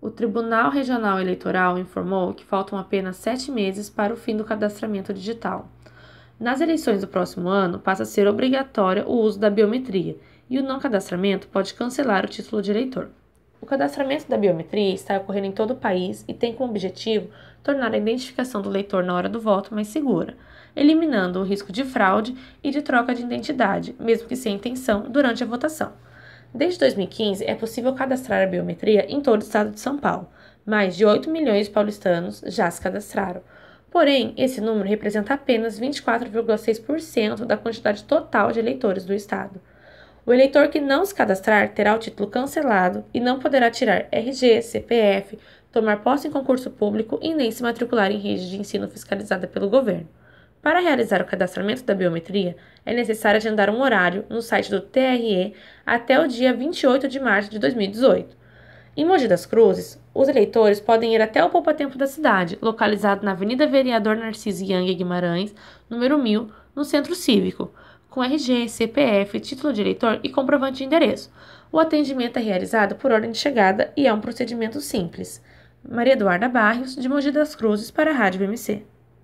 O Tribunal Regional Eleitoral informou que faltam apenas sete meses para o fim do cadastramento digital. Nas eleições do próximo ano, passa a ser obrigatório o uso da biometria, e o não cadastramento pode cancelar o título de eleitor. O cadastramento da biometria está ocorrendo em todo o país e tem como objetivo tornar a identificação do eleitor na hora do voto mais segura, eliminando o risco de fraude e de troca de identidade, mesmo que sem intenção, durante a votação. Desde 2015, é possível cadastrar a biometria em todo o estado de São Paulo. Mais de 8 milhões de paulistanos já se cadastraram. Porém, esse número representa apenas 24,6% da quantidade total de eleitores do estado. O eleitor que não se cadastrar terá o título cancelado e não poderá tirar RG, CPF, tomar posse em concurso público e nem se matricular em rede de ensino fiscalizada pelo governo. Para realizar o cadastramento da biometria, é necessário agendar um horário no site do TRE até o dia 28 de março de 2018. Em Mogi das Cruzes, os eleitores podem ir até o Poupa Tempo da cidade, localizado na Avenida Vereador Narciso Yang Guimarães, número 1000, no Centro Cívico, com RG, CPF, título de eleitor e comprovante de endereço. O atendimento é realizado por ordem de chegada e é um procedimento simples. Maria Eduarda Barrios, de Mogi das Cruzes, para a Rádio BMC.